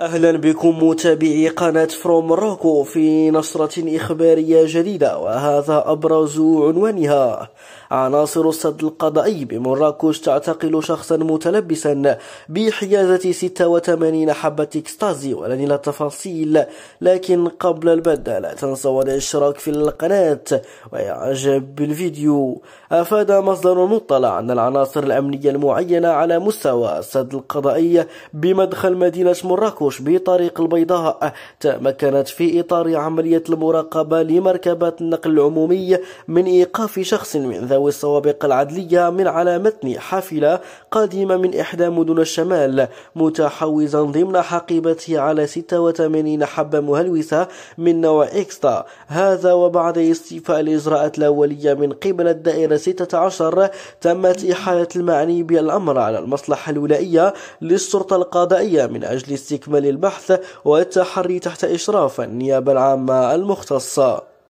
أهلا بكم متابعي قناة فروم مراكو في نشرة إخبارية جديدة وهذا أبرز عنوانها عناصر السد القضائي بمراكش تعتقل شخصا متلبسا بحيازة 86 حبة إكستازي ولن إلى التفاصيل لكن قبل البدء لا تنسوا الاشتراك في القناة وإعجاب بالفيديو أفاد مصدر مطلع أن العناصر الأمنية المعينة على مستوى السد القضائي بمدخل مدينة مراكش الوحوش بطريق البيضاء تمكنت في إطار عملية المراقبة لمركبات النقل العمومي من إيقاف شخص من ذوي السوابق العدلية من على متن حافلة قادمة من إحدى مدن الشمال متحوزا ضمن حقيبته على 86 حبة مهلوسة من نوع إكستا هذا وبعد استيفاء الإجراءات الأولية من قبل الدائرة 16 تمت إحالة المعني بالأمر على المصلحة الولائية للشرطة القضائية من أجل استكمال للبحث والتحري تحت إشراف النيابة العامة المختصة